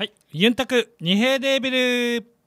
はい。ユンタク、二平デービル。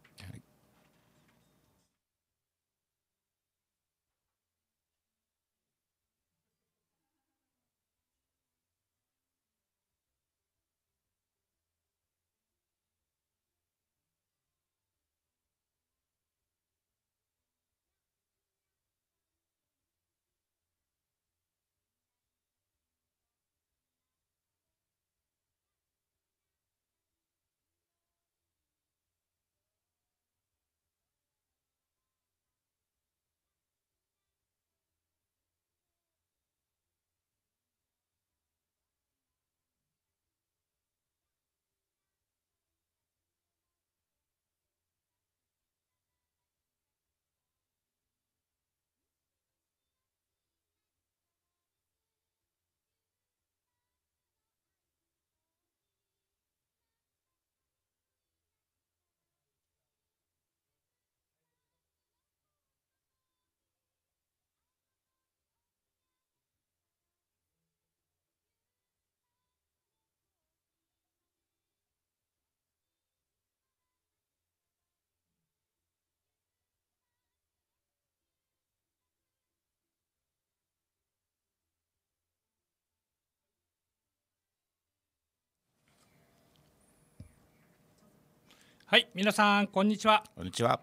はい皆さんこんにちはこんにちは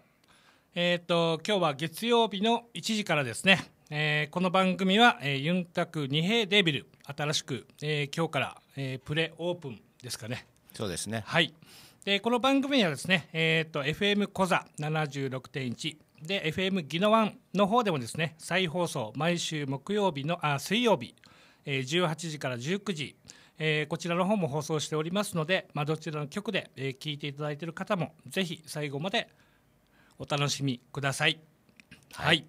えっ、ー、と今日は月曜日の1時からですね、えー、この番組は、えー、ユンタク二平デビル新しく、えー、今日から、えー、プレオープンですかねそうですねはいでこの番組はですね、えーと、と FM コザ76.1で FM ギノワンの方でもですね再放送毎週木曜日のあ水曜日、えー、18時から19時えー、こちらの方も放送しておりますので、まあ、どちらの曲で聴、えー、いていただいている方もぜひ最後までお楽しみください。はい、はい、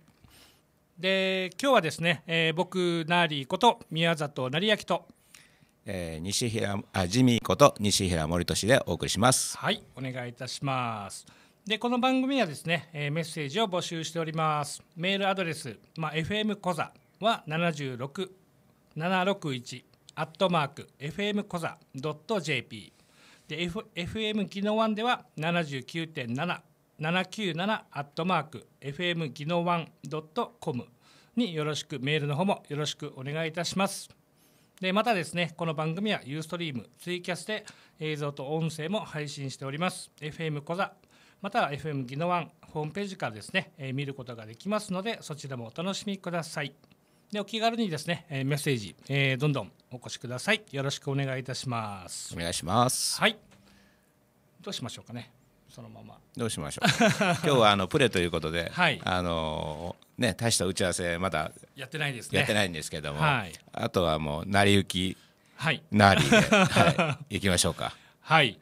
で今日はですね、えー、僕ナーリーこと宮里成明と、えー、西平あジミーこと西平森俊でお送りします。はいお願いいたします。でこの番組はですね、えー、メッセージを募集しております。メールアドレス、まあ、FM コザは76 761アットマーク FM コザ .jp で、F、m 技能1では79.7 797アットマーク FM 技能 1.com によろしくメールの方もよろしくお願いいたしますでまたですねこの番組はユーストリームツイキャスで映像と音声も配信しております FM コザまたは FM 技能1ホームページからですね、えー、見ることができますのでそちらもお楽しみくださいでお気軽にですね、えー、メッセージ、えー、どんどんお越しくださいよろしくお願いいたしますお願いしますはいどうしましょうかねそのままどうしましょう 今日はあのプレということで、はい、あのね大した打ち合わせまだやってないです、ね、やってないんですけども、はい、あとはもう成り行きはいなりで、はい、行きましょうかはい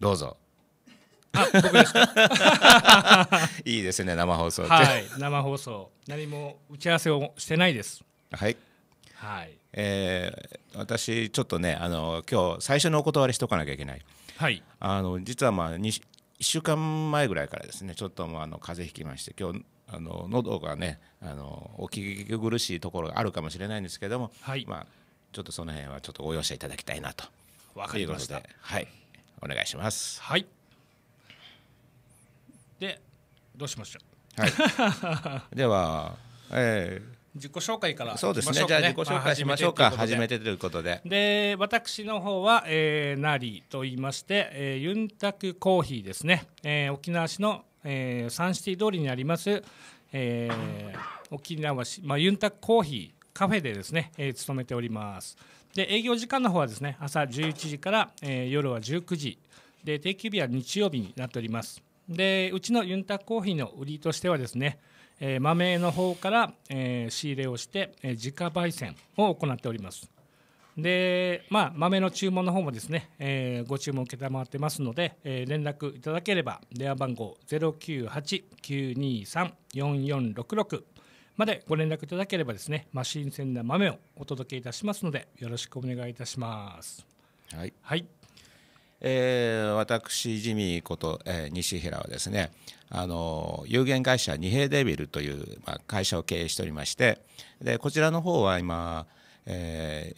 どうぞあ僕ですか いいですね生放送はい生放送何も打ち合わせをしてないですはいはい、えー、私ちょっとねあの今日最初のお断りしとかなきゃいけない、はい、あの実はまあ1週間前ぐらいからですねちょっともうあの風邪ひきまして今日あの喉がねあのお聞き苦しいところがあるかもしれないんですけども、はい、まあ、ちょっとその辺はちょっとご容赦いただきたいなと。わかりましたはいお願いします。はいでどうしましょう。はい、では、えー、自己紹介からそうですね、ね、じゃあ自己紹介しましょうか初めてということでで私の方は、えー、なりと言いまして、えー、ユンタクコーヒーですね、えー、沖縄市の、えー、サンシティ通りにあります、えー、沖縄市、まあ、ユンタクコーヒーカフェでですね、えー、勤めておりますで営業時間の方はですね朝11時から、えー、夜は19時で定休日は日曜日になっておりますでうちのユンタクコーヒーの売りとしてはですねえー、豆の方から、えー、仕入れをして、えー、自家焙煎を行っておりますで、まあ、豆の注文の方もですね、えー、ご注文承ってますので、えー、連絡いただければ電話番号098-923-4466までご連絡いただければですね、まあ、新鮮な豆をお届けいたしますのでよろしくお願いいたします。はい、はいえー、私ジミーこと、えー、西平はですねあの有限会社二平デビルという、まあ、会社を経営しておりましてでこちらの方は今、え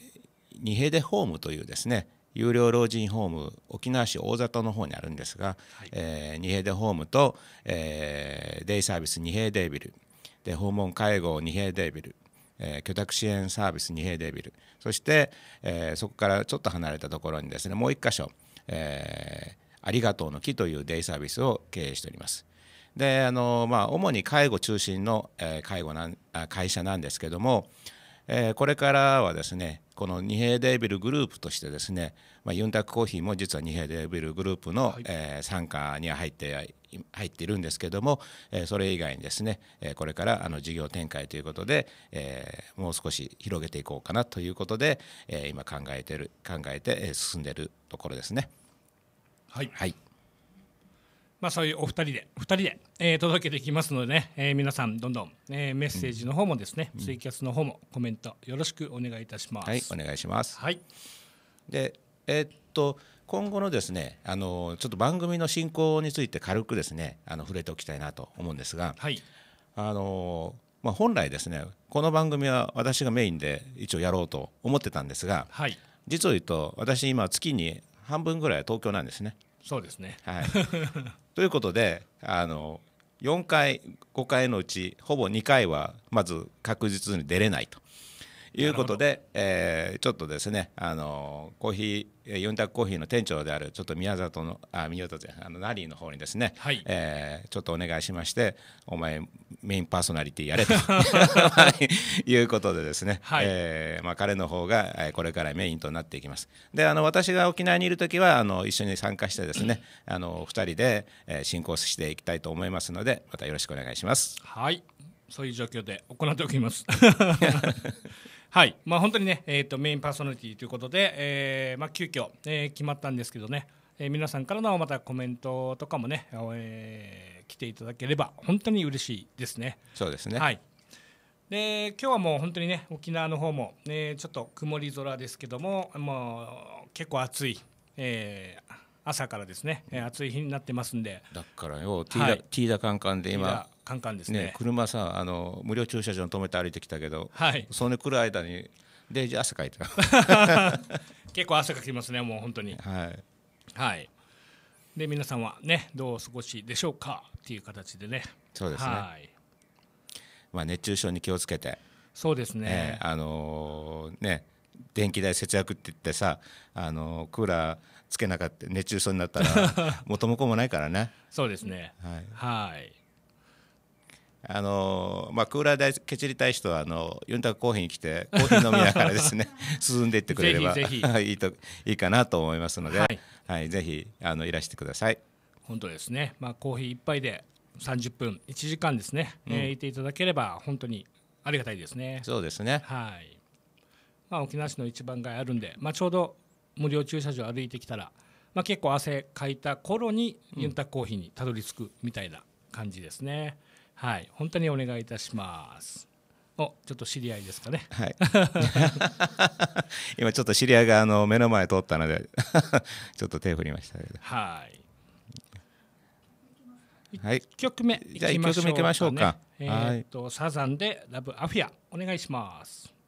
ー、二平デホームというですね有料老人ホーム沖縄市大里の方にあるんですが、はい、えー、二平デホームと、えー、デイサービス二平デビルで訪問介護二平デビル居宅支援サービス二平デビルそして、えー、そこからちょっと離れたところにですねもう1箇所えー、ありがとうの木というデイサービスを経営しております。であのまあ、主に介護中心の、えー、介護なん会社なんですけども、えー、これからはですねこの二平デービルグループとしてですね、まあ、ユンタクコーヒーも実は二平デービルグループの、はい、えー、傘下には入って入っているんですけども、えー、それ以外にですね、えー、これからあの事業展開ということで、えー、もう少し広げていこうかなということで、え今考えてる考えて進んでるところですね。はい、はいまあ、そういうお二人で二人で、えー、届けていきますのでね、えー、皆さんどんどん、えー、メッセージの方もですね、うん、ツイキャスの方もコメントよろしくお願いいたします。はい、お願いします。はい。で、えー、っと今後のですね、あのちょっと番組の進行について軽くですね、あの触れておきたいなと思うんですが、はい。あのまあ本来ですね、この番組は私がメインで一応やろうと思ってたんですが、はい。実を言うと私今月に半分ぐらい東京なんですね。そうですね、はい、ということであの4回5回のうちほぼ2回はまず確実に出れないということで、えー、ちょっとですねあのコーヒーユンタクコーヒーの店長であるちょっと宮里のあ宮里じゃあのナリーの方にですね、はい、えー、ちょっとお願いしましてお前メインパーソナリティやれと いうことでですね、はい、えー、まあ、彼の方がこれからメインとなっていきます。であの私が沖縄にいる時はあの一緒に参加してですねあの2人で、えー、進行していきたいと思いますのでまたよろしくお願いします。はいそういう状況で行っておきます。はい、まあ、本当にね、えーと、メインパーソナリティということで、えーまあ、急遽、えー、決まったんですけどね、えー、皆さんからのまたコメントとかもね、えー、来ていただければ本当に嬉しいですね。そうですね、はいで今日はもう本当にね沖縄の方も、ね、ちょっと曇り空ですけどももう結構暑い、えー、朝からですね、えー、暑い日になってますんでだからよティーダ、はい、ティーダカンカンで今カンカンですね、ね、車さあの無料駐車場に止めて歩いてきたけど、はい、それ来る間にで汗かいて 結構汗かきますねもう本当にはい、はい、で皆さんはねどう過ごしでしょうかっていう形でねそうですねはいまあ熱中症に気をつけてそうですね、えあのー、ね電気代節約って言ってさ、あのー、クーラーつけなかった熱中症になったら 元も子もないからねそうですねはい、はいあのまあ、クーラーでけちりたい人はあのユンタクコーヒーに来てコーヒー飲みながらですね 進んでいってくれれば いいといいかなと思いますので、はい、はい、ぜひあのいらしてください本当ですね、まあ、コーヒー一杯で30分1時間ですね、うん、えー、いていただければ本当にありがたいですねそうですねはい、まあ、沖縄市の一番街あるんで、まあ、ちょうど無料駐車場歩いてきたら、まあ、結構汗かいた頃にユンタクコーヒーにたどり着くみたいな感じですね、うんはい、本当にお願いいたします。おちょっと知り合いですかね。はい。今ちょっと知り合いがあの目の前通ったので ちょっと手を振りましたけど。はい。はい。曲目、ね、じゃあ一曲目いきましょうか。えっ、ー、と、サザンでラブアフィアお願いします。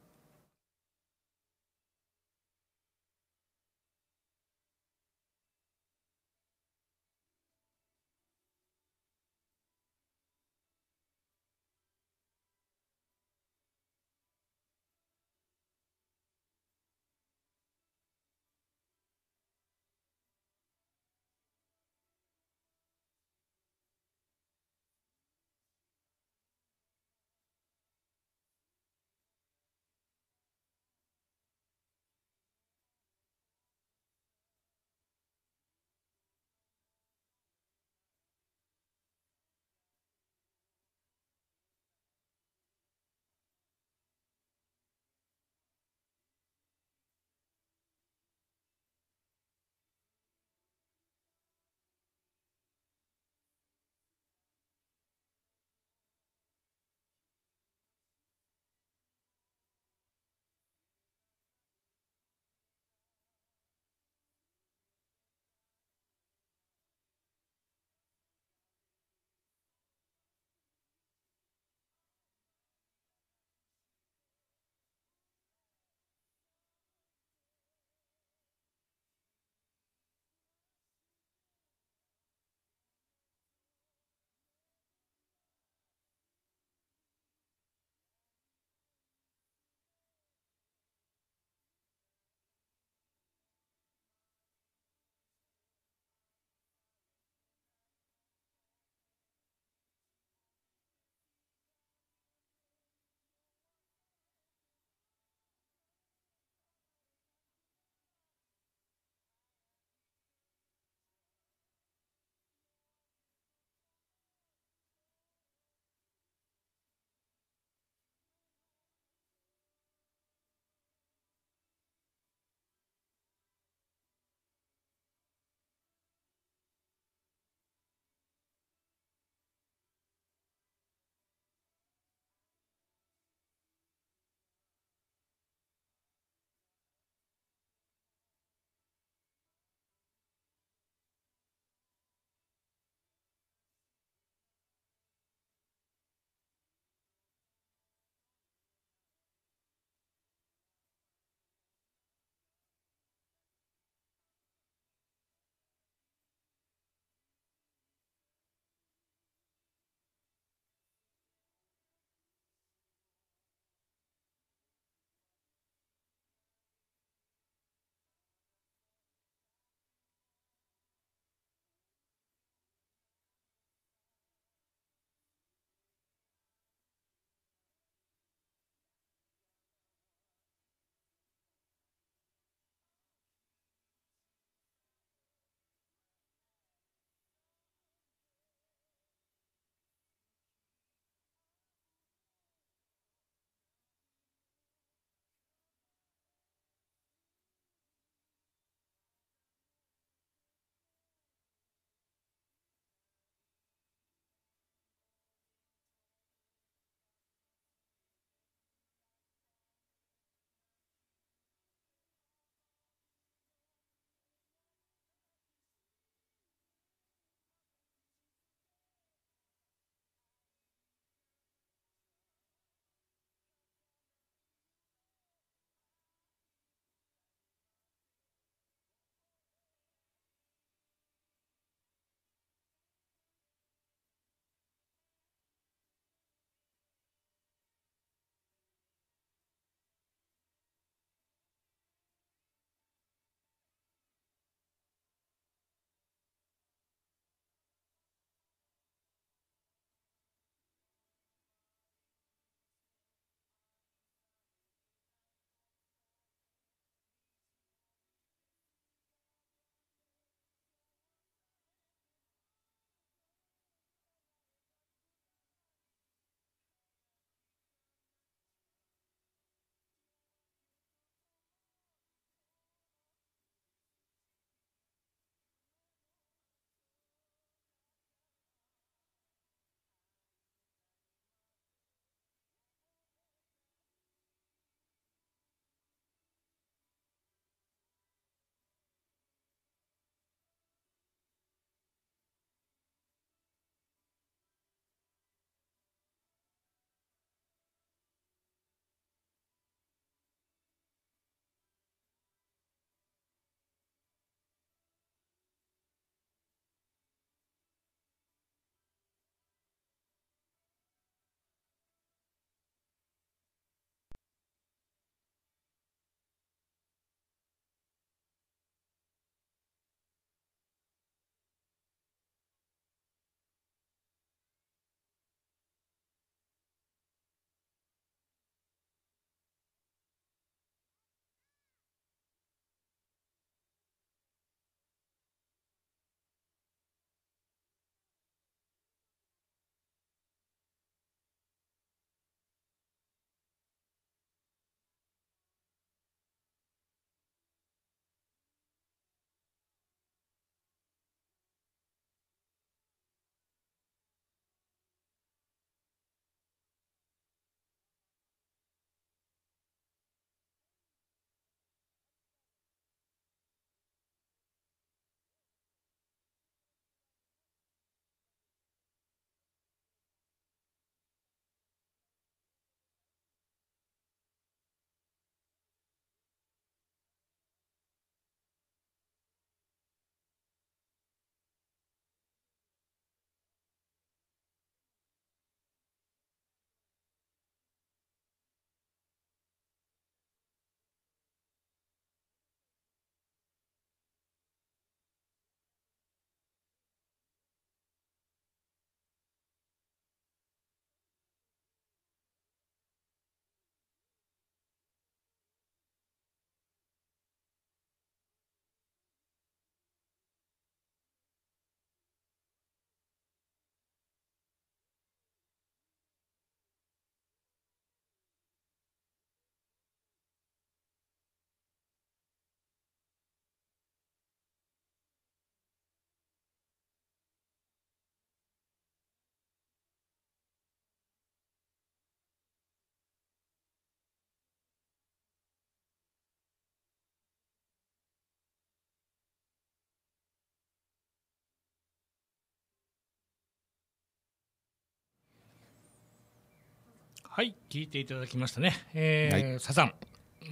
はい聞いていただきましたね、えーはい、サザン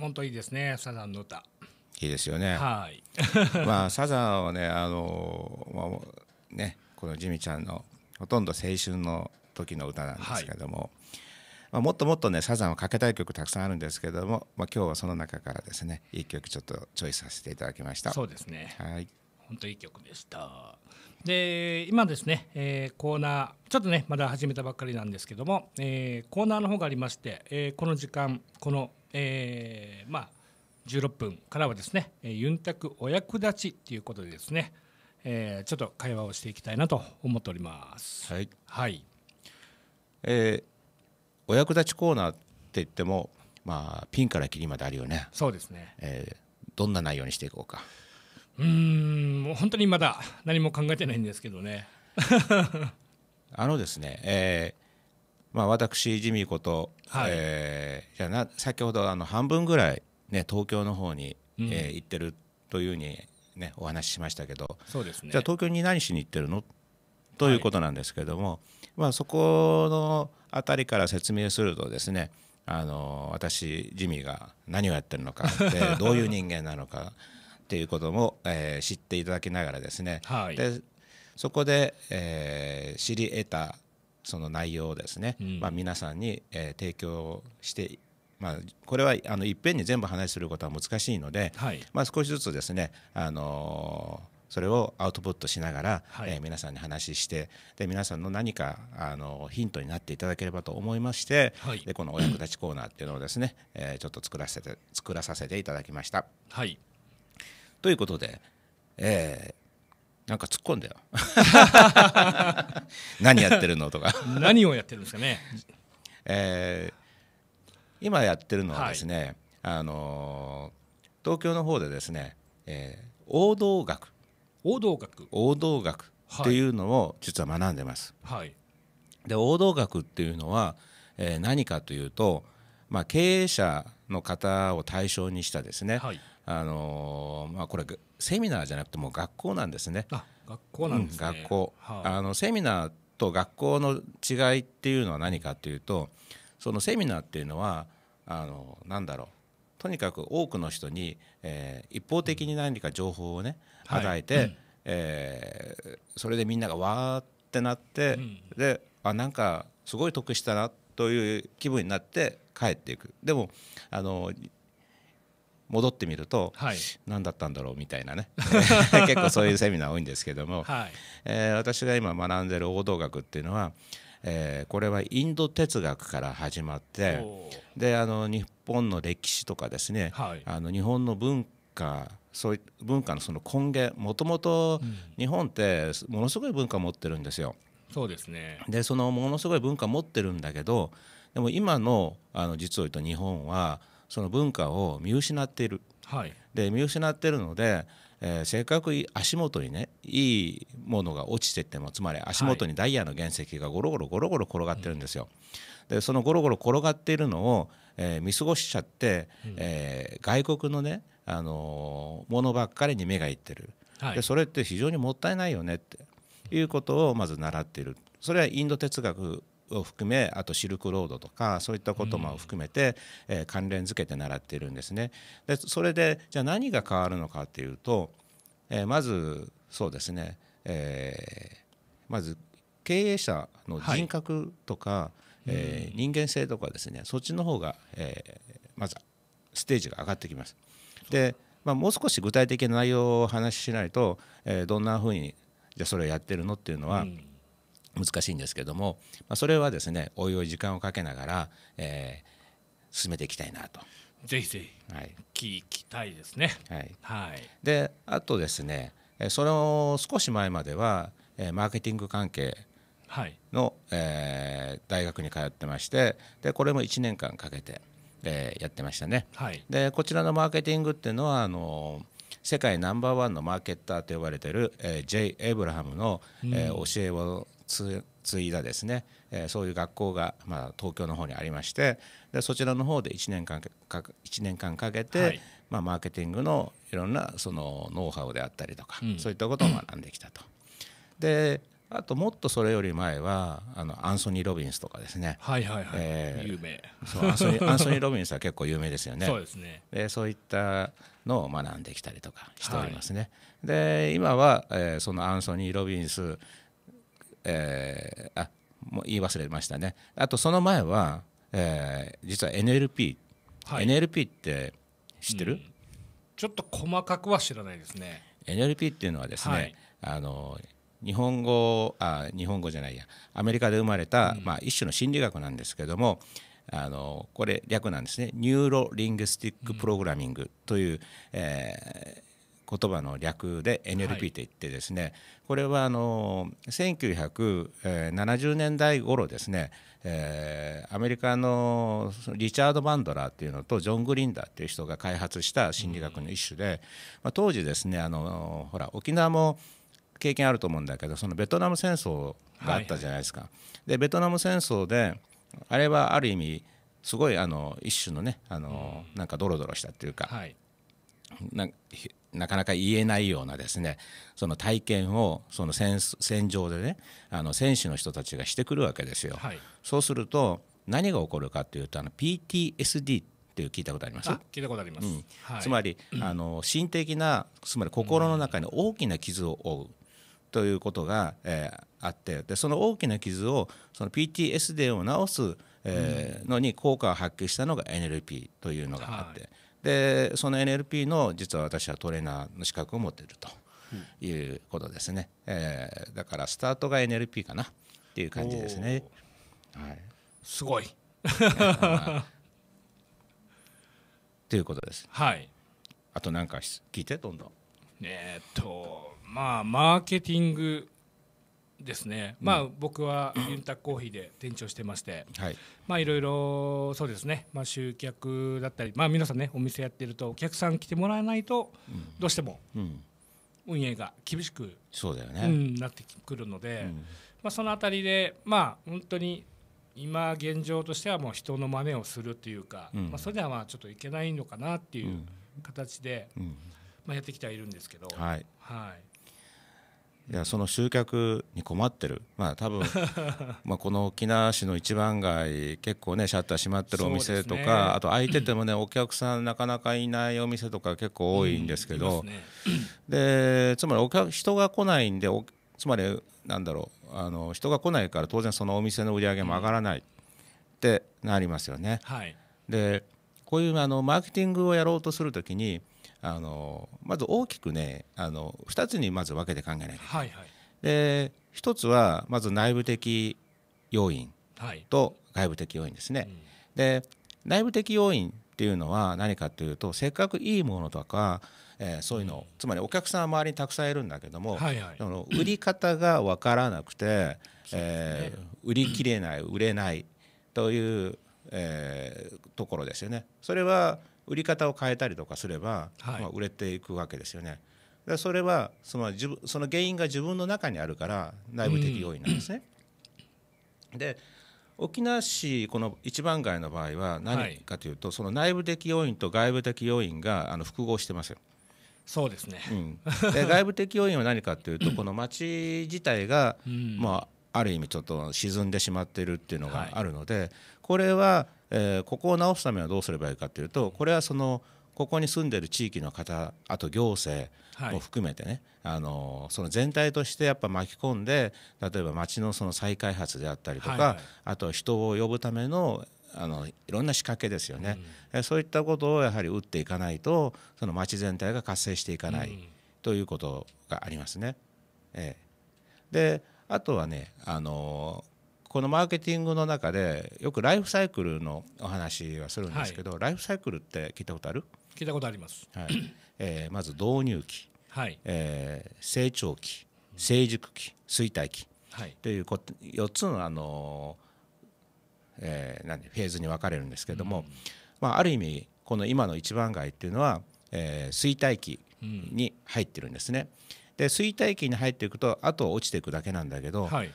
本当いいですねサザンの歌いいですよねはい まあサザンはねあの、まあ、ねこのジミちゃんのほとんど青春の時の歌なんですけども、はい、まあ、もっともっとねサザンをかけたい曲たくさんあるんですけども、まあ、今日はその中からですね一曲ちょっとチョイスさせていただきましたそうですねはい本当いい曲でしたで今ですね、えー、コーナーちょっとねまだ始めたばっかりなんですけども、えー、コーナーの方がありまして、えー、この時間この、えまあ、16分からはですね「ユンタクお役立ち」っていうことでですね、えちょっと会話をしていきたいなと思っております。はい、はいえお役立ちコーナーって言っても、まあ、ピンからキリまであるよね。そうですね、えどんな内容にしていこうか。うんもう本当にまだ何も考えてないんですけどね あのですね、えーまあ、私ジミーこと、はい、えー、じゃな先ほどあの半分ぐらい、ね、東京の方に、うん、えー、行ってるというふうに、ね、お話ししましたけどそうです、ね、じゃあ東京に何しに行ってるのということなんですけども、はい、まあ、そこの辺りから説明するとですねあの私ジミーが何をやってるのかでどういう人間なのかっていうことも、えー、知っていただきながらですね、はい、でそこで、えー、知り得たその内容をですね、うん、まあ、皆さんに、えー、提供してまあ、これはあのいっぺんに全部話することは難しいので、はい、まあ、少しずつですね、あのー、それをアウトプットしながら、はい、えー、皆さんに話してで皆さんの何か、あのヒントになっていただければと思いまして、はい、でこのお役立ちコーナーっていうのをですね、えー、ちょっと作らせて作らさせていただきました。はいということで、えー、なんか突っ込んだよ 何やってるのとか 何をやってるんですかね、えー、今やってるのはですね、はい、あのー、東京の方でですね、えー、王道学王道学王道学っていうのを実は学んでます、はい、で王道学っていうのは、えー、何かというと、まあ、経営者の方を対象にしたですね、はい、あのー、まあ、これセミナーじゃなくても学校なんですね。学校なんです、ねうん、学校、あ、のセミナーと学校の違いっていうのは何かっていうとそのセミナーっていうのはあのなんだろうとにかく多くの人に、えー、一方的に何か情報をね、うん、与えて、はいうん、えー、それでみんながわーってなって、うん、であなんかすごい得したなという気分になって帰っていく。でもあの戻ってみると、はい、何だったんだろうみたいなね 結構そういうセミナー多いんですけども、はい、えー、私が今学んでる王道学っていうのは、えー、これはインド哲学から始まってであの日本の歴史とかですね、はい、あの日本の文化そうい文化のその根源もともと日本ってものすごい文化を持ってるんですよ。そうですねでそのものすごい文化持ってるんだけどでも今のあの実を言うと日本はその文化を見失っている、はい、で見失っているので、えー、せっかく足元にねいいものが落ちてってもつまり足元にダイヤの原石がゴロゴロゴロゴロ転がってるんですよ。うん、でそのゴロゴロ転がっているのを、えー、見過ごしちゃって、うん、えー、外国のね、あのものばっかりに目がいってる、はい、でそれって非常にもったいないよねっていうことをまず習っているそれはインド哲学を含めあとシルクロードとかそういったことも含めて、え関連づけて習っているんですね。でそれでじゃあ何が変わるのかっていうと、えまずそうですね、えまず経営者の人格とか、はい、え人間性とかですねそっちの方が、えまずステージが上がってきます。でまあ、もう少し具体的な内容をお話ししないと、えー、どんなふうにじゃそれをやってるのっていうのは、うん、難しいんですけども、まあ、それはですねおいおい時間をかけながら、えー、進めていきたいなと。ぜひぜひ、はい、聞きたいですね。はい、はい、であとですねその少し前まではマーケティング関係の、はいえー、大学に通ってましてでこれも1年間かけて、えー、やってましたね。はい、でこちらのマーケティングっていうのはあの世界ナンバーワンのマーケッターと呼ばれてる、えー、J・ エイブラハムの、えー、教えを継いだですね、えそういう学校が、ま東京の方にありましてでそちらの方で1年間か年間かけて、はい、まマーケティングのいろんなそのノウハウであったりとか、うん、そういったことを学んできたと。であともっとそれより前はあのアンソニー・ロビンスとかですねはいはいはい、えー、有名そうアンソニー アンソニー・ロビンスは結構有名ですよねそうですねでそういったのを学んできたりとかしておりますね、はい、で今は、えー、そのアンソニー・ロビンスえー、あもう言い忘れましたねあとその前は、えー、実は NLP、はい、NLP って知ってる、うん、ちょっと細かくは知らないですね NLP っていうのはですね、はい、あの日本語あ日本語じゃないやアメリカで生まれた、うん、まあ、一種の心理学なんですけどもあのこれ略なんですねニューロリングスティックプログラミングという、うん、えー言葉の略で NLP と言ってですね、はい、これはあの1970年代頃ですね、えー、アメリカのリチャード・バンドラーっていうのとジョン・グリンダーっていう人が開発した心理学の一種で、うん、まあ、当時ですねあのほら沖縄も経験あると思うんだけどそのベトナム戦争があったじゃないですか。はい、でベトナム戦争であれはある意味すごいあの一種のねあの、なんかドロドロしたっていうか、なかなか言えないようなですねその体験をその戦戦場でねあの選手の人たちがしてくるわけですよ。はい、そうすると何が起こるかというとあの PTSD っていう聞いたことあります聞いたことあります、うんはい、つまり、あの心的なつまり心の中に大きな傷を負う。ということが、えー、あってでその大きな傷をその PTSD を治すえのに効果を発揮したのが NLP というのがあって、でその NLP の実は私はトレーナーの資格を持っているということですね、えー、だからスタートが NLP かなっていう感じですね、はい、すごいということですはいあと何か聞いてどんどんえー、っとまあマーケティングですね、まあ、僕はユンタコーヒーで店長してまして、はいまあ、いろいろそうですね、まあ、集客だったり、まあ、皆さんねお店やってるとお客さん来てもらわないとどうしても運営が厳しくそうだよね、なってくるので、うんまあ、その辺りで、まあ、本当に今現状としてはもう人の真似をするというか、うんまあ、それではまあちょっといけないのかなっていう形で、うんまあ、やってきてはいるんですけど。はい、はいいやその集客に困ってる、まあ多分 まあこの沖縄市の一番街、結構ね、シャッター閉まってるお店とか、ね、あと空いててもね、お客さんなかなかいないお店とか結構多いんですけど、うんね、でつまりお客人が来ないんで、つまり、なんだろうあの、人が来ないから当然そのお店の売り上げも上がらないってなりますよね。うんはい、でこういうあのマーケティングをやろうとするときにあのまず大きくねあの2つにまず分けて考えないけない、はいはい、で1つはまず内部的要因と外部的要因ですね、はいうん、で内部的要因っていうのは何かというとせっかくいいものとか、えー、そういうの、うん、つまりお客さんは周りにたくさんいるんだけども、はいはい、の売り方が分からなくて、えー、売り切れない売れないという、えー、ところですよね。それは売り方を変えたりとかすれば、まあ、売れていくわけですよね。だそれはその自分その原因が自分の中にあるから内部的要因なんですね。うん、で沖縄市この一番街の場合は何かというと、はい、その内部的要因と外部的要因があの複合してますよ。そうですね、うん、で外部的要因は何かというとこの町自体が、うん、まあ、ある意味ちょっと沈んでしまっているっていうのがあるので、はい、これはえー、ここを直すためにはどうすればいいかというとこれはそのここに住んでる地域の方あと行政も含めてね、はい、あのその全体としてやっぱ巻き込んで例えば町のその再開発であったりとか、はいはい、あと人を呼ぶためのあのいろんな仕掛けですよね、うん、そういったことをやはり打っていかないとその町全体が活性していかない、うん、ということがありますね。ええ、であとはねあのこのマーケティングの中でよくライフサイクルのお話はするんですけど、はい、ライフサイクルって聞いたことある聞いたことあります、はいえー、まず導入期、はいえー、成長期成熟期衰退期、はい、というこ4つの、あのえー、何フェーズに分かれるんですけども、うん、まあ、ある意味この今の一番街っていうのは、えー、衰退期に入ってるんですね。で衰退期に入っていくとあと落ちていくだけなんだけど、はい、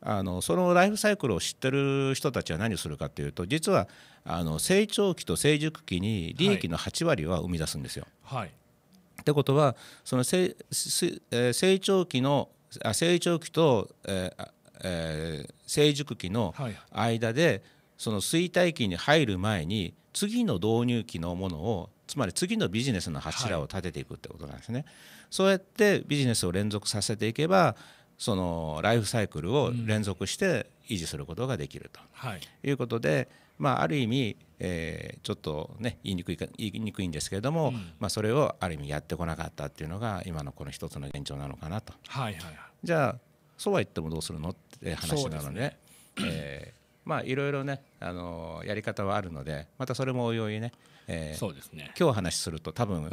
あのそのライフサイクルを知ってる人たちは何をするかというと実はあの成長期と成熟期に利益の8割は生み出すんですよ。はい、ってことはその成成長期の成長期と、えーえー、成熟期の間で、はい、その衰退期に入る前に次の導入期のものをつまり次のビジネスの柱を立てていくってことなんですね。はい、そうやってビジネスを連続させていけばそのライフサイクルを連続して維持することができると、いうことで、まあ、ある意味、えー、ちょっとね言いにくい言いにくいんですけれども、まあ、それをある意味やってこなかったっていうのが今のこの一つの現状なのかなと。はいはいはい、じゃあそうは言ってもどうするのって話なので、ねえー、まあいろいろね、あのやり方はあるのでまたそれもおいおいね,、えー、そうですね今日話すると多分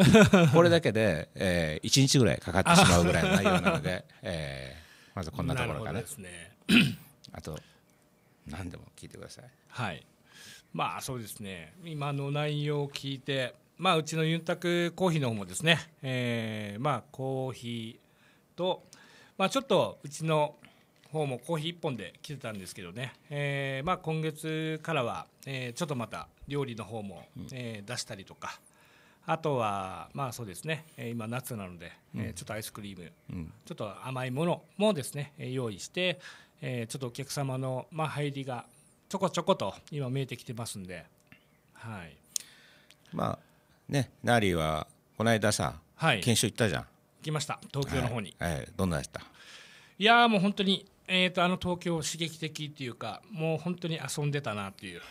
これだけで、えー、1日ぐらいかかってしまうぐらいの内容なので。えーまずこんなところから、ね あと何でも聞いてくださいはいまあそうですね今の内容を聞いてまあうちのユンタクコーヒーの方もですね、えー、まあコーヒーとまあちょっとうちの方もコーヒー1本で来てたんですけどね、えー、まあ今月からは、えー、ちょっとまた料理の方も、えー、出したりとか、うあとはまあそうですね今夏なので、うん、ちょっとアイスクリーム、うん、ちょっと甘いものもですね用意して、えちょっとお客様のまあ、入りがちょこちょこと今見えてきてますんで、はい、まあねナーリーはこの間さ、はい、研修行ったじゃん行きました東京の方に、はい、はい、どんなでしたいやもう本当にえーと、あの東京刺激的っていうかもう本当に遊んでたなっていう、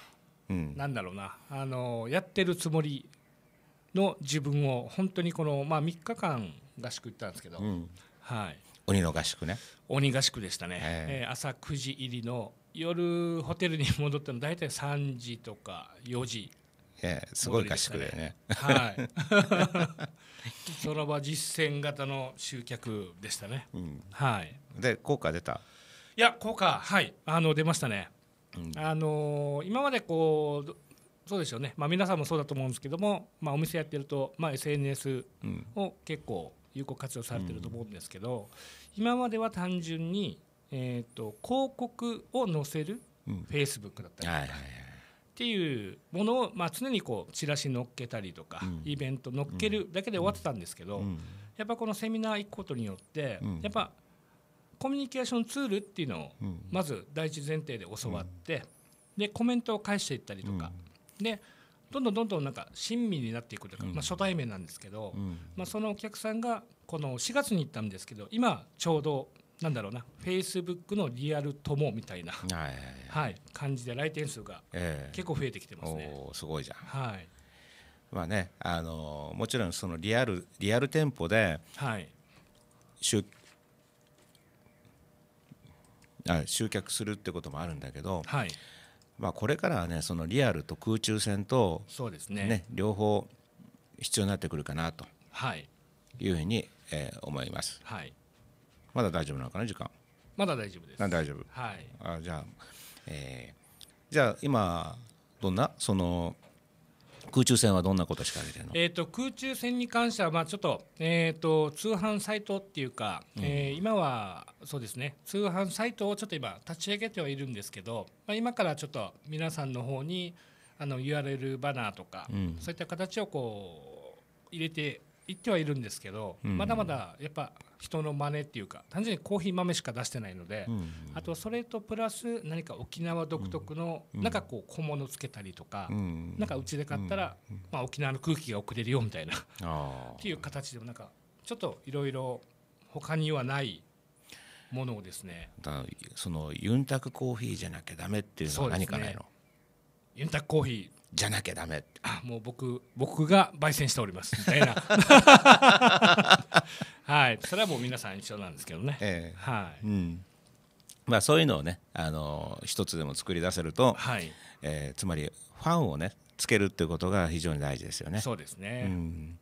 うん、なんだろうなあのやってるつもりの自分を本当にこの、まあ、3日間合宿行ったんですけど、うん、はい、鬼の合宿ね鬼合宿でしたね、えー、朝9時入りの夜ホテルに戻ったの大体3時とか4時えー、すごい合宿だよね。はい。その場実践型の集客でしたね。うん、はい。で効果出た。いや効果はいあの出ましたね。うん、あの今までこうそうですよね、まあ、皆さんもそうだと思うんですけども、まあ、お店やってると、まあ、SNS を結構有効活用されてると思うんですけど、うん、今までは単純に、えーと、広告を載せるフェイスブックだったりとか、はいはい、っていうものを、まあ、常にこうチラシ載っけたりとか、うん、イベント載っけるだけで終わってたんですけど、うん、やっぱこのセミナー行くことによって、やっぱコミュニケーションツールっていうのをまず第一前提で教わって、でコメントを返していったりとか、でどんどんどんどんなんか親身になっていくというか、まあ、初対面なんですけど、うん、まあ、そのお客さんがこの4月に行ったんですけど今ちょうどなんだろうなフェイスブックのリアル友みたいな、はい、はい、感じで来店数が結構増えてきてますね。えー、すごいじゃん、はいまあね、あのもちろんそのリアルリアル店舗で、はい、集あ集客するってこともあるんだけど、はい、まあ、これからはねそのリアルと空中戦と、そうですね、ね、両方必要になってくるかなと、はい、いうふうに、えー、思います、はい、まだ大丈夫なのかな時間まだ大丈夫です大丈夫、はい、あじゃあ、えー、じゃあ今どんなその空中戦はどんなこと仕掛けてるの、えーと、空中戦に関しては、まあ、ちょっと,、えーと、と通販サイトっていうか、うん、えー、今はそうですね通販サイトをちょっと今立ち上げてはいるんですけど、まあ、今からちょっと皆さんの方にあの URL バナーとか、うん、そういった形をこう入れて言ってはいるんですけど、うん、まだまだやっぱ人の真似っていうか単純にコーヒー豆しか出してないので、うん、あとそれとプラス何か沖縄独特の、なんかこう小物つけたりとか、うん、なんかうちで買ったら、まあ、沖縄の空気が送れるよみたいなっていう形でもなんかちょっといろいろ他にはないものをですねだそのユンタクコーヒーじゃなきゃダメっていうのは何かないの、ね、ユンタクコーヒーじゃなきゃダメあもう僕僕が焙煎しておりますみたいな はいそれはもう皆さん一緒なんですけどね、えー、はい、うんまあ、そういうのをね、あのー、一つでも作り出せると、はいえー、つまりファンをねつけるっていうことが非常に大事ですよね。そうですね、うん、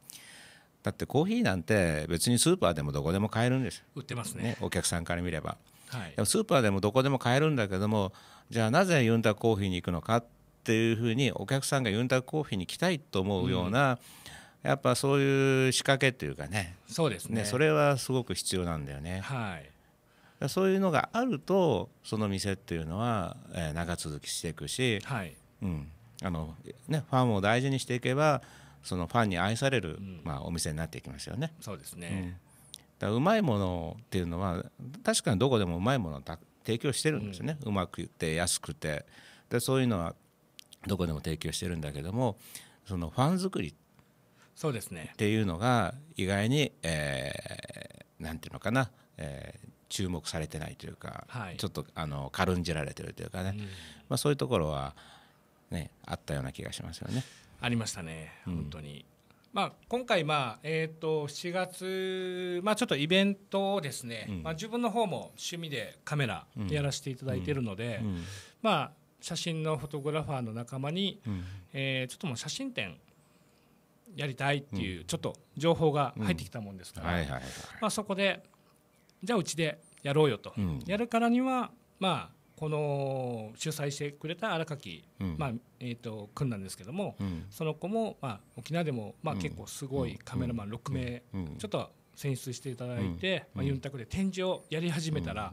だってコーヒーなんて別にスーパーでもどこでも買えるんです売ってますね、ね、お客さんから見れば、はい、でもスーパーでもどこでも買えるんだけどもじゃあなぜユンタコーヒーに行くのかっっていうふうにお客さんがユンタクコーヒーに来たいと思うような、うん、やっぱそういう仕掛けっていうかねそうですね、ね、それはすごく必要なんだよね。はいそういうのがあるとその店っていうのは、えー、長続きしていくし、はいうんあのね、ファンを大事にしていけばそのファンに愛される、うん、まあ、お店になっていきますよね。そうですね、うん、だうまいものっていうのは確かにどこでもうまいものを提供してるんですよね、うん、うまくて安くてでそういうのはどこでも提供してるんだけどもそのファン作りそうですねっていうのが意外に、えー、なんていうのかな、えー、注目されてないというか、はい、ちょっとあの軽んじられてるというかね、うん、まあ、そういうところは、ね、あったような気がしますよね。ありましたね本当に、うんまあ、今回、まあえー、と7月、まあ、ちょっとイベントをですね、まあ、自分の方も趣味でカメラやらせていただいているので、まあ、写真のフォトグラファーの仲間に、うん、えー、ちょっともう写真展やりたいっていう、ちょっと情報が入ってきたもんですから、そこでじゃあうちでやろうよと、やるからにはまあこの主催してくれた荒垣、うん、まあえーと、君なんですけども、うん、その子も、まあ、沖縄でも、まあ、結構すごいカメラマン6名、ちょっと選出していただいて、まあ、ユンタクで展示をやり始めたら、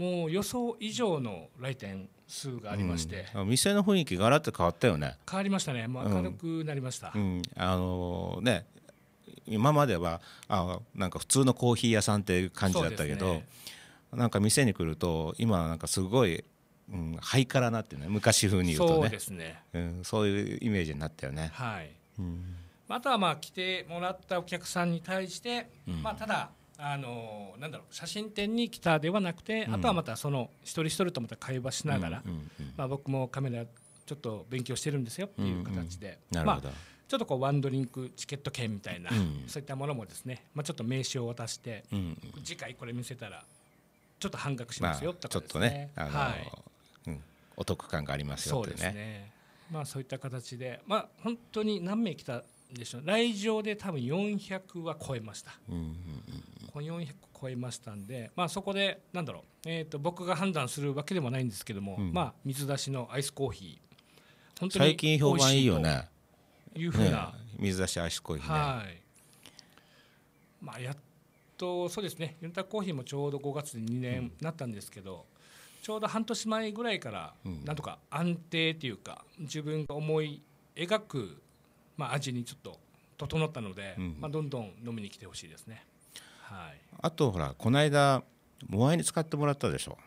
もう予想以上の来店数がありまして、うん、店の雰囲気がらっと変わったよね変わりましたね、もう明るくなりました、うんうん、あのー、ね今まではあなんか普通のコーヒー屋さんっていう感じだったけど、ね、なんか店に来ると今なんかすごい、うん、ハイカラなってね昔風に言うとねそうですね、うん、そういうイメージになったよねはい、うん、あとはまあ来てもらったお客さんに対して、うん、まあただあのなんだろう写真展に来たではなくて、あとはまたその一人一人とまた会話しながら、まあ、僕もカメラちょっと勉強してるんですよっていう形で、まあ、ちょっとこうワンドリンクチケット券みたいな、そういったものもですね、まあ、ちょっと名刺を渡して、次回これ見せたらちょっと半額しますよとか、ねまあ、ちょっとね、あのー、はいうん、お得感がありますよってね。そうですねまあ、そういった形で、まあ、本当に何名来たでしょ来場で多分400は超えました、うんうんうん、この400超えましたんで、まあ、そこでなんだろう、えー、と僕が判断するわけでもないんですけども、うん、まあ、水出しのアイスコーヒー本当に最近評判いいよねいうふうな、ね、水出しアイスコーヒー、ね、はいまあ、やっとそうですねユンタコーヒーもちょうど5月で2年なったんですけど、うん、ちょうど半年前ぐらいからなんとか安定というか、自分が思い描くまあ、味にちょっと整ったので、うん、まあ、どんどん飲みに来てほしいですね、はい、あとほらこの間モアイに使ってもらったでしょ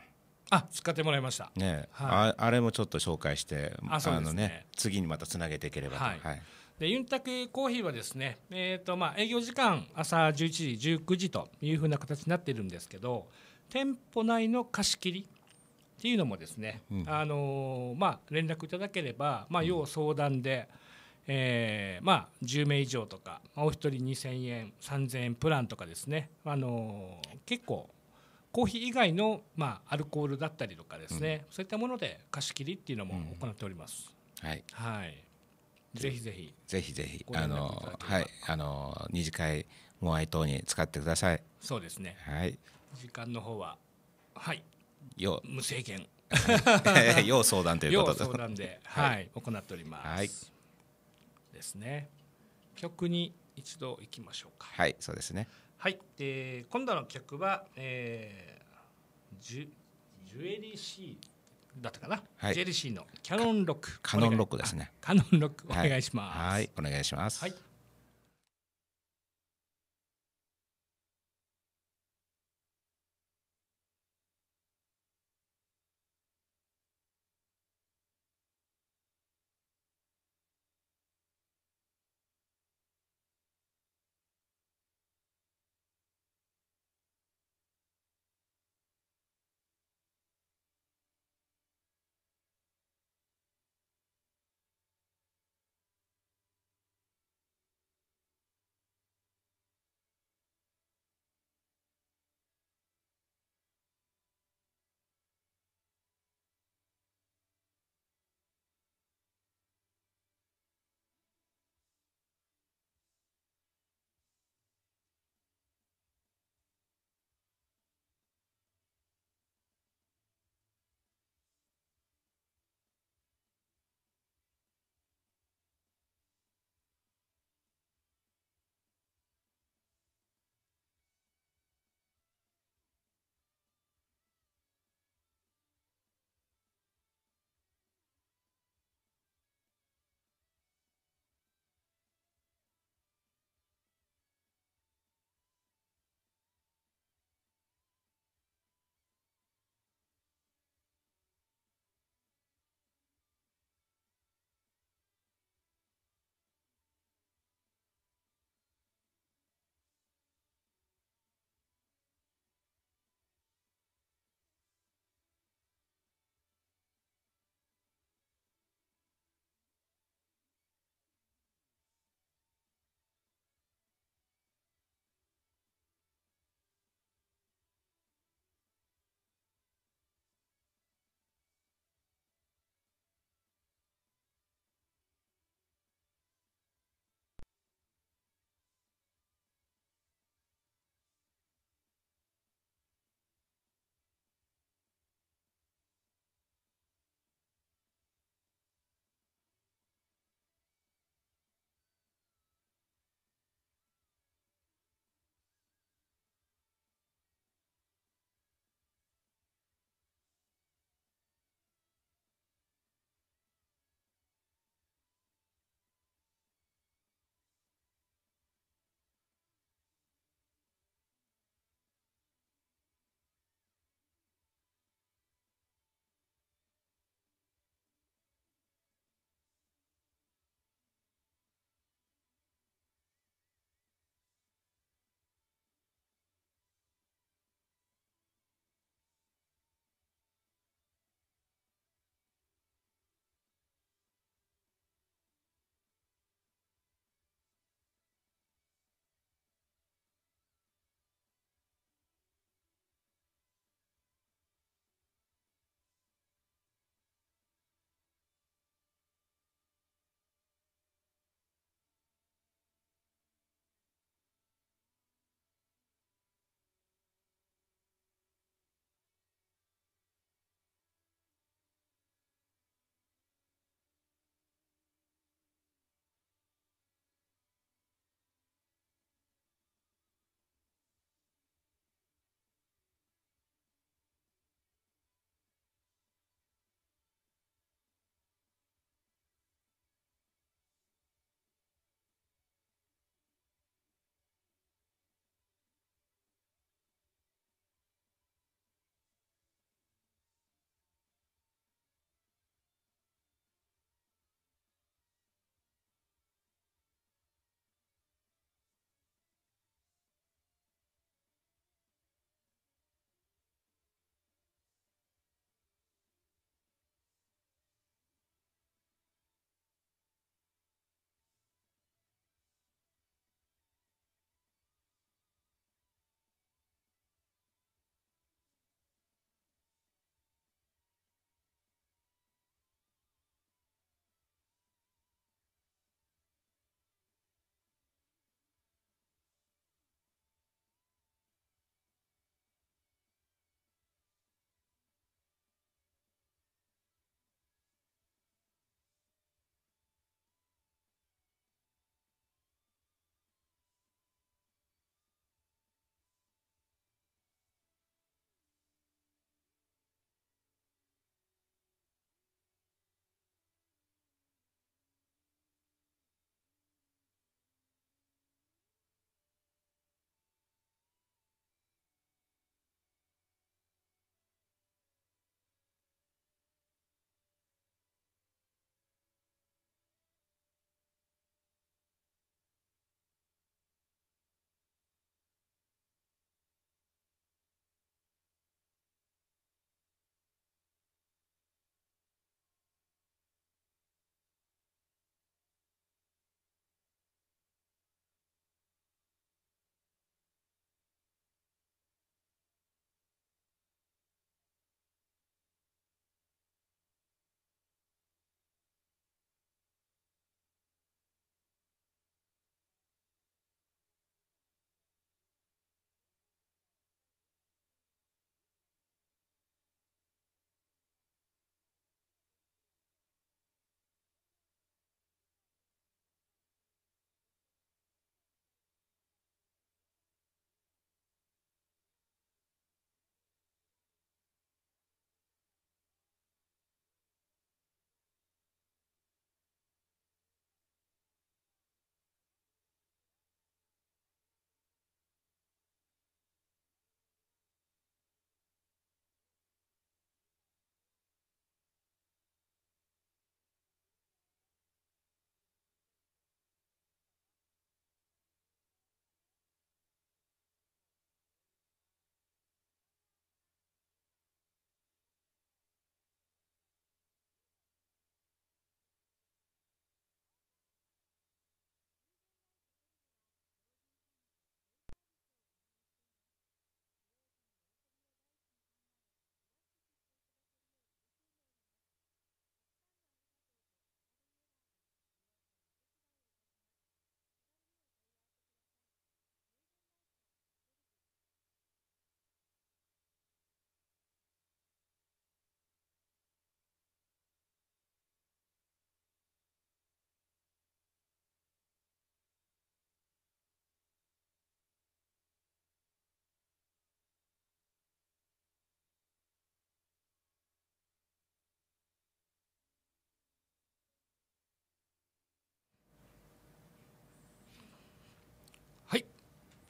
あ使ってもらいました、ねはい、ああれもちょっと紹介してあ、ね、あの、ね、次にまたつなげていければはい、はいでユンタクコーヒーはですね、えーとまあ、営業時間朝11時19時というふうな形になってるんですけど店舗内の貸し切りっていうのもですね、うん、あのー、まあ、連絡いただければ、まあ、要相談で、うんえー、まあ、10名以上とか、まあ、お一人2000円3000円プランとかですね、あのー、結構コーヒー以外の、まあ、アルコールだったりとかですね、うん、そういったもので貸し切りっていうのも行っております。うん、はい、はいぜひぜひ。ぜひぜひ。あの、はい、あの、二次会、も愛等に使ってください。そうですね。はい。時間の方は。はい。よ、無制限。要相談ということで。要相談で、はい、行っております。はいですね曲に一度いきましょうかはいそうですねはい、えー、今度の曲は、えー、ジュジュエリーシーだったかな、はい、ジュエリーシーのキャノンロックカノンロックですねカノンロックお願いしますはい、はい、お願いしますはい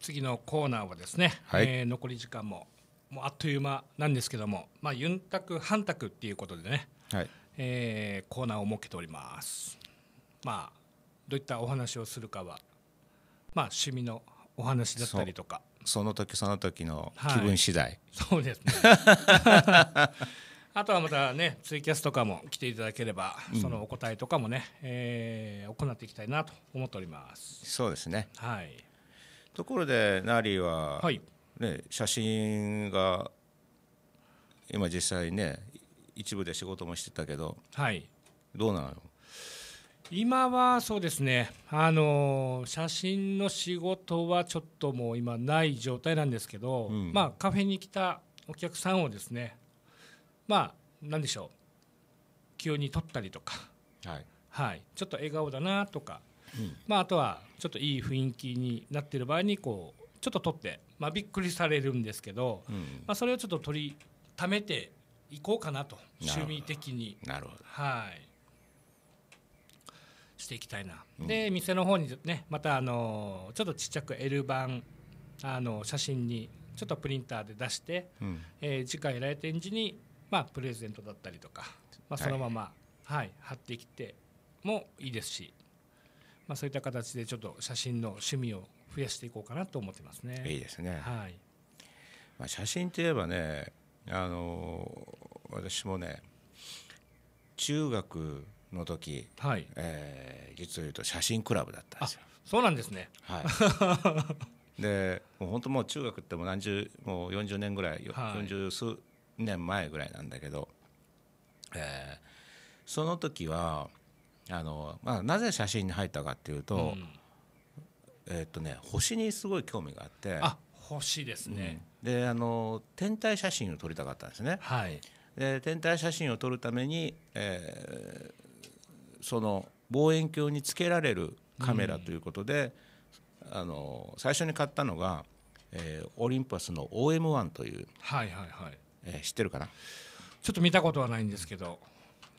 次のコーナーはですね、はい、えー、残り時間ももうあっという間なんですけども、まあ、ユンタク、ハンタクっていうことでね、はいえー、コーナーを設けております。まあ、どういったお話をするかは、まあ、趣味のお話だったりとか。その時その時の気分次第、はい、そうですね あとはまたねツイキャスとかも来ていただければ、そのお答えとかもね、えー、行っていきたいなと思っておりますそうですねはいところでナリーは、はいね、写真が今実際ね一部で仕事もしてたけど、はい、どうなの今はそうですねあの写真の仕事はちょっともう今ない状態なんですけど、うん、まあ、カフェに来たお客さんをですねまあ何でしょう急に撮ったりとか、はい、はい、ちょっと笑顔だなとかまあ、あとはちょっといい雰囲気になっている場合にこうちょっと取って、まあ、びっくりされるんですけど、まあ、それをちょっと取りためていこうかなと趣味的になるほどはいしていきたいな、うん、で店の方にねまたあのちょっとちっちゃく L 版あの写真にちょっとプリンターで出して、うん、えー、次回来店時に、まあ、プレゼントだったりとか、まあ、そのまま、はい、はい、貼ってきてもいいですしまあ、そういった形でちょっと写真の趣味を増やしていこうかなと思ってますね。いいですね、はいまあ、写真といえばねあの私もね中学の時、はいえー、実を言うと写真クラブだったんですよ。そうなんですね、はい、でもう本当もう中学ってもう何十もう40年ぐらい、はい、40数年前ぐらいなんだけど、えー、その時はあの、まあ、なぜ写真に入ったかっていうと、うん、えっ、とね星にすごい興味があってあ星ですね、うん、であの天体写真を撮りたかったんですね、はい、で天体写真を撮るために、えー、その望遠鏡につけられるカメラということで、うん、あの最初に買ったのが、えー、オリンパスの OM1 という、え知ってるかなちょっと見たことはないんですけど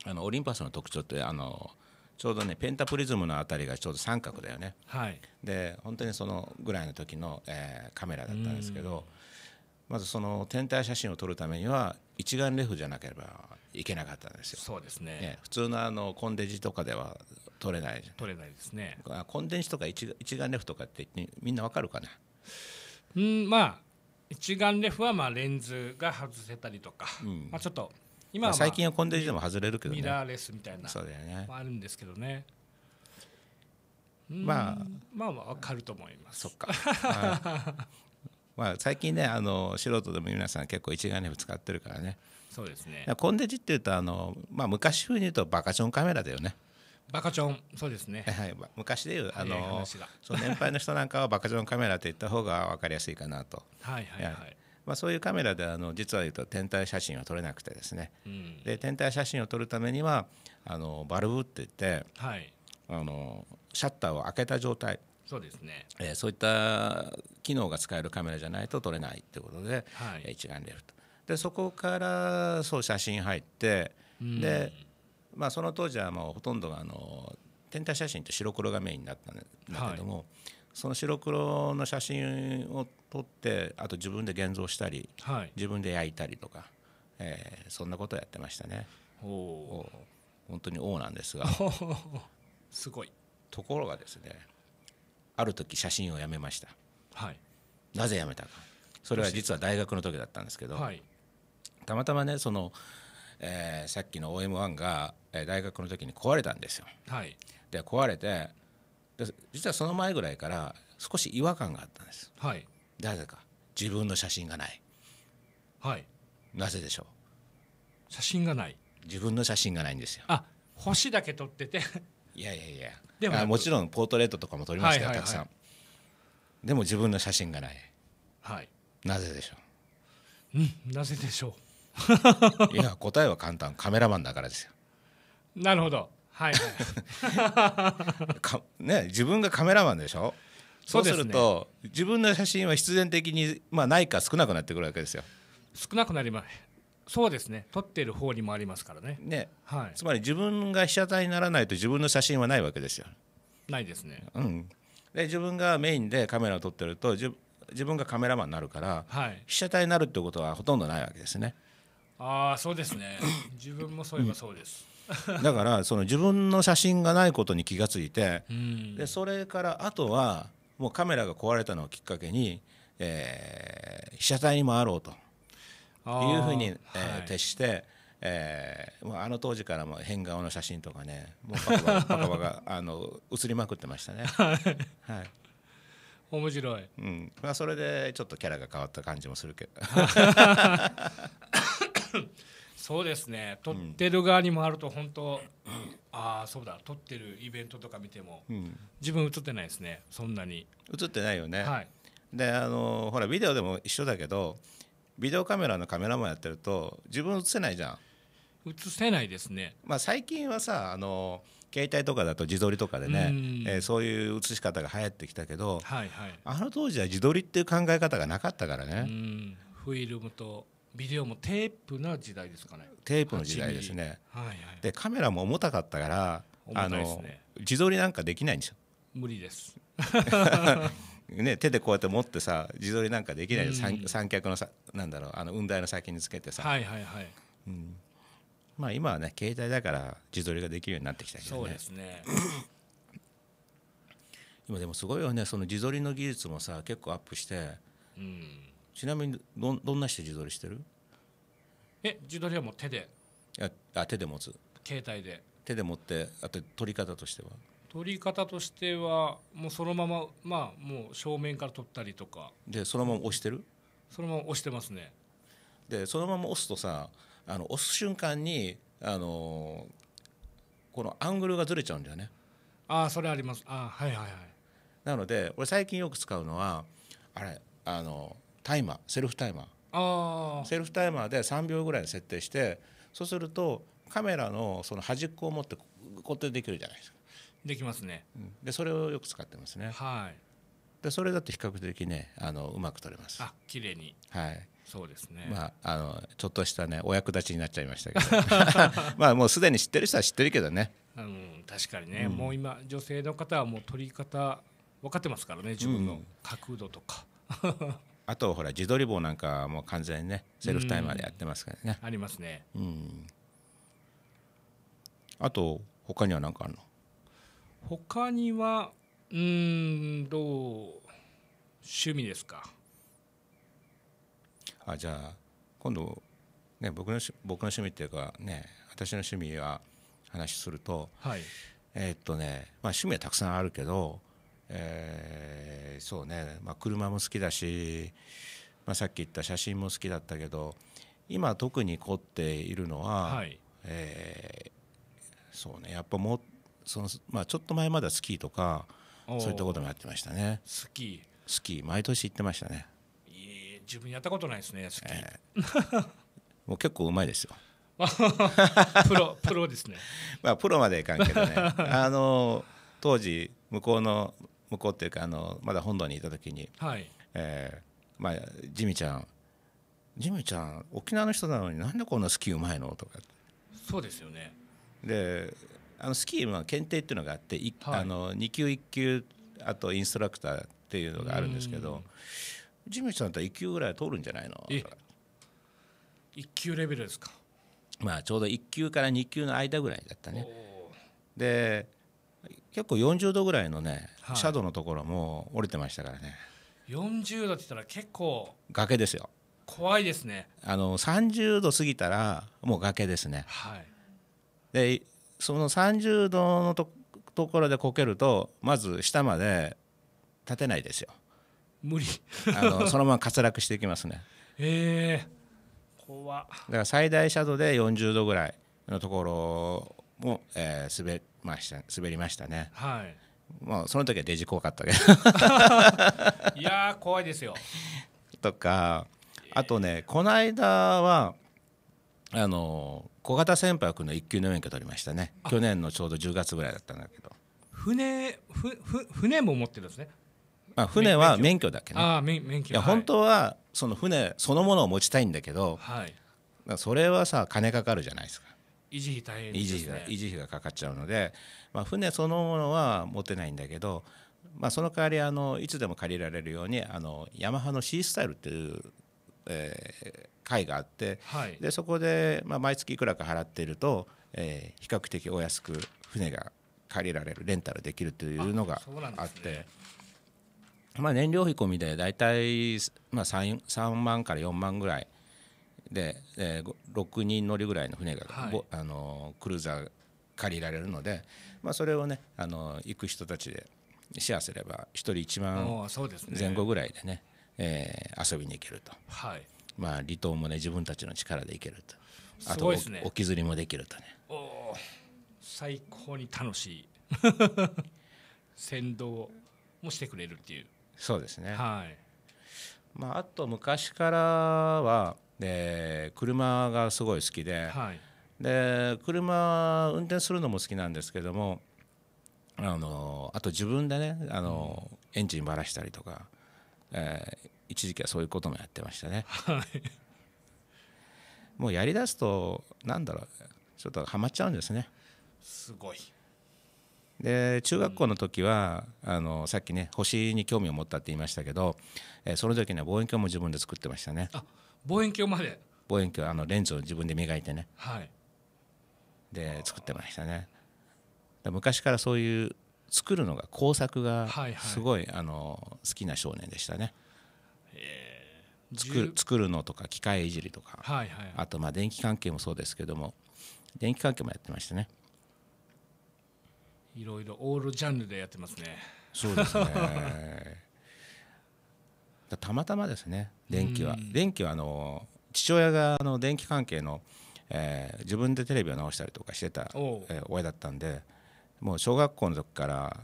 あのオリンパスの特徴ってあのちょうどねペンタプリズムのあたりがちょうど三角だよね、はい、で本当にそのぐらいの時の、えー、カメラだったんですけどまずその天体写真を撮るためには一眼レフじゃなければいけなかったんですよ。そうですね、ね、普通のあのコンデジとかでは撮れない撮れないですねコンデジとか一一眼レフとかってみんなわかるかなうんまあ一眼レフはまあレンズが外せたりとか、うん、まあ、ちょっと今、まあ、最近はコンデジでも外れるけどねミラーレスみたいなそうだよねあるんですけどねまあまあわ分かると思いますそっか、はい、まあ最近ねあの素人でも皆さん結構一眼レフ使ってるからねそうですねコンデジっていうとあの、まあ、昔風に言うとバカチョンカメラだよねバカチョンそうですね、はい、昔でいうあのそう年配の人なんかはバカチョンカメラって言った方が分かりやすいかなとはいはいはい、まあ、そういうカメラであの実は言うと天体写真は撮れなくてですね、うん、で天体写真を撮るためにはあのバルブっていって、はい、あのシャッターを開けた状態そうですね、えー、そういった機能が使えるカメラじゃないと撮れないっていうことで、はい、一眼レフとでそこからそう写真入って、うん、で、まあ、その当時はもうほとんどがあの天体写真って白黒がメインだったんだけども、はいその白黒の写真を撮ってあと自分で現像したり、はい、自分で焼いたりとか、えー、そんなことをやってましたね。お本当に王なんですが すごいところがですねある時写真をやめました、はい、なぜやめたかそれは実は大学の時だったんですけど、はい、たまたまねその、えー、さっきの OM1 が大学の時に壊れたんですよ。はい、で壊れてで実はその前ぐらいから少し違和感があったんです、はい、なぜか自分の写真がないはいなぜでしょう写真がない自分の写真がないんですよあ星だけ撮ってて いやいやいやでももちろんポートレートとかも撮りましたよ、はいはい、たくさんでも自分の写真がないはいなぜでしょううんなぜでしょう いや答えは簡単カメラマンだからですよなるほどはい、は いね、自分がカメラマンでしょそうすると、ね、自分の写真は必然的に、まあ、ないか少なくなってくるわけですよ。少なくなりますそうですね撮ってる方にもありますからねね、はい、つまり自分が被写体にならないと自分の写真はないわけですよ。ないですね、うん、で自分がメインでカメラを撮ってると自分がカメラマンになるから、はい、被写体になるってことはほとんどないわけですね。ああそうですね自分もそういえばそうです。だからその自分の写真がないことに気がついて、でそれからあとはもうカメラが壊れたのをきっかけに、えー、被写体に回ろうというふうに、えー、徹して。えー、まあ、あの当時からも変顔の写真とかねもうバカバカバカ あの映りまくってましたね。はい、面白い、うんまあ、それでちょっとキャラが変わった感じもするけどそうですね撮ってる側にもあると本当、うん、ああそうだ撮ってるイベントとか見ても、うん、自分映ってないですねそんなに映ってないよね、はい、であのほらビデオでも一緒だけどビデオカメラのカメラマンやってると自分映せないじゃん映せないですね、まあ、最近はさあの携帯とかだと自撮りとかでね、えー、そういう写し方が流行ってきたけど、はいはい、あの当時は自撮りっていう考え方がなかったからね。フィルムとビデオもテープな時代ですかねテープの時代ですね、はいはい、でカメラも重たかったから、ね、あの自撮りなんかできないんですよ無理です ね、手でこうやって持ってさ自撮りなんかできない、うん、三三脚のさなんだろうあの雲台の先につけてさ、はいはいはいうん、まあ今はね携帯だから自撮りができるようになってきたけどねそうですね今でもすごいよねその自撮りの技術もさ結構アップして、うん、ちなみにどどんなして自撮りしてるえ自撮りはもう手であ手で持つ携帯で手で持ってあと撮り方としては撮り方としてはもうそのまままあもう正面から撮ったりとかでそのまま押してるそのまま押してますねでそのまま押すとさあの押す瞬間にあのこのアングルがずれちゃうんだよねああそれありますあはいはいはいなので俺最近よく使うのはあれあのタイマーセルフタイマーセルフタイマーで3秒ぐらいに設定してそうするとカメラのその端っこを持って固定できるじゃないですかできますね、でそれをよく使ってますねはいでそれだと比較的ねあのうまく撮れますあ綺麗にはいそうですねまああのちょっとしたねお役立ちになっちゃいましたけど まあもうすでに知ってる人は知ってるけどねうん、確かにね、うん、もう今女性の方はもう撮り方分かってますからね自分の角度とか、うんあとほら自撮り棒なんかもう完全にねセルフタイマーでやってますからね、ありますねうんあと他には何かあるの他にはうんどう趣味ですかあじゃあ今度ね僕の僕の趣味っていうかね私の趣味は話すると、はい、えー、っとね、まあ、趣味はたくさんあるけどえー、そうね、まあ、車も好きだし、まあ、さっき言った写真も好きだったけど今特に凝っているのは、はい、えー、そうねやっぱもその、まあ、ちょっと前まだスキーとかそういったこともやってましたねスキースキー毎年行ってましたねいい自分やったことないですねスキー、えー、もう結構うまいですよ プロプロですね まあプロまでいかんけどね あの当時向こうの向こうっていうかあのまだ本土にいた時に、はいえーまあ、ジミちゃん「ジミちゃん沖縄の人なのになんでこんなスキーうまいの?」とかそうですよねであのスキーは検定っていうのがあって、はい、あの2級1級あとインストラクターっていうのがあるんですけどジミちゃんだったら1級ぐらい通るんじゃないのとか1級レベルですかまあちょうど1級から2級の間ぐらいだったねで結構40度ぐらいのね、はい、シャドウのところも降りてましたからね40度って言ったら結構崖ですよ怖いですねあの30度過ぎたらもう崖ですね、はい、でその30度のところでこけるとまず下まで立てないですよ無理あの そのまま滑落していきますねええー、怖だから最大斜度で40度ぐらいのところも、えー、滑ってました滑りましたねはいまあその時はデジ怖かったけど いや怖いですよとかあとねこの間はあの小型船舶の一級の免許取りましたね去年のちょうど10月ぐらいだったんだけど船ふふ船も持ってるんですねまあ、船は免許だけねあ免許いや本当はその船そのものを持ちたいんだけど、はい、それはさ金かかるじゃないですか維持費大変、ね、維持費が維持費がかかっちゃうので、まあ、船そのものは持てないんだけど、まあ、その代わりあのいつでも借りられるようにあのヤマハのシースタイルっていう、えー、会があって、はい、でそこで、まあ、毎月いくらか払ってると、えー、比較的お安く船が借りられるレンタルできるというのがあって。まあ、燃料費込みで大体、まあ3万から4万ぐらいで、えー、6人乗りぐらいの船が、はい、あのクルーザー借りられるので、まあ、それをねあの行く人たちでシェアすれば1人1万前後ぐらいでね、ね、えー、遊びに行けると、はいまあ、離島もね自分たちの力で行けるとあと、ね、置きずりもできるとねお最高に楽しい先導もしてくれるっていうそうですねはいまあ、あと昔からはで車がすごい好きではい、で車運転するのも好きなんですけどもあのあと自分でねあの、エンジンばらしたりとか、えー、一時期はそういうこともやってましたね。もうやりだすとなんだろうちょっとはまっちゃうんですね。すごいで中学校の時は、うん、あのさっきね星に興味を持ったって言いましたけど、えー、その時には望遠鏡も自分で作ってましたね。あ望遠鏡まで望遠鏡あのレンズを自分で磨いてね、はい、で作ってましたね昔からそういう作るのが工作がすごい、はいはい、あの好きな少年でしたね、えー、作る作るのとか機械いじりとか、はいはい、あとまあ電気関係もそうですけども電気関係もやってましたねいろいろオールジャンルでやってますねそうですね たたまたまですね電気は、電気はあの父親があの電気関係の、えー、自分でテレビを直したりとかしてた、えー、親だったんでもう小学校の時から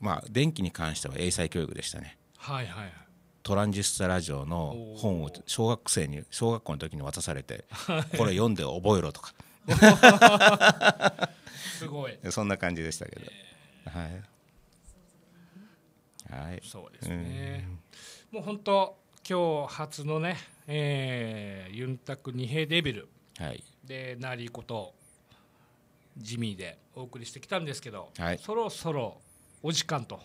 まあ電気に関しては英才教育でしたねはいはいトランジスタラジオの本を小学生に小学校の時に渡されてこれ読んで覚えろとか すごい そんな感じでしたけど、えー、はいはいそうですね、うんもう本当今日初のね、えー、ユンタク二平デビル、はい、でナリーことジミーでお送りしてきたんですけど、はい、そろそろお時間と、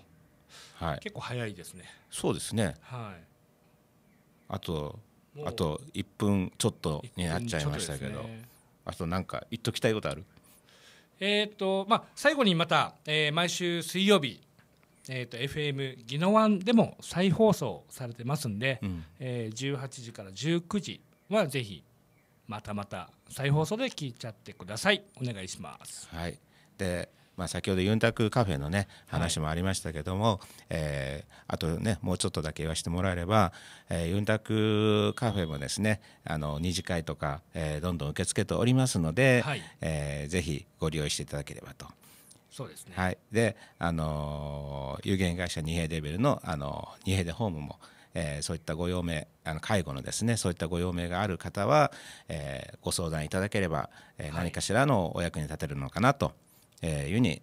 はい、結構早いですねそうですね、はい、あとあと1分ちょっとになっちゃいましたけど、ね、あとなんか言っときたいことあるえっとまあ、最後にまた、えー、毎週水曜日えーと、FM ギノワンでも再放送されてますんで、うん、えー、18時から19時はぜひまたまた再放送で聞いちゃってくださいお願いします。はいでまあ、先ほどユンタクカフェのね話もありましたけども、はい、えー、あとねもうちょっとだけ言わせてもらえれば、えー、ユンタクカフェもですねあの二次会とか、えー、どんどん受け付けておりますので、はい、えー、ぜひご利用していただければとそうですね、はい、で、あの有限会社二平レベルの、あの二平でホームも、えー、そういったご用命あの介護のですねそういったご用命がある方は、えー、ご相談いただければ、えー、何かしらのお役に立てるのかなと、えいうふうに、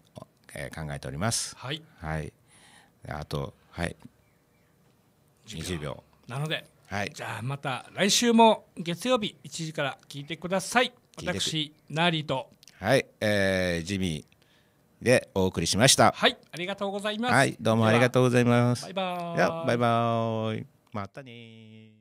え考えております。はい、はい、あと、はい、20秒なので、はい、じゃあまた来週も月曜日1時から聞いてください。私ナーリーと、はいえー、ジミーでお送りしましたはいありがとうございますはいどうもありがとうございますバイバイバイバイまたね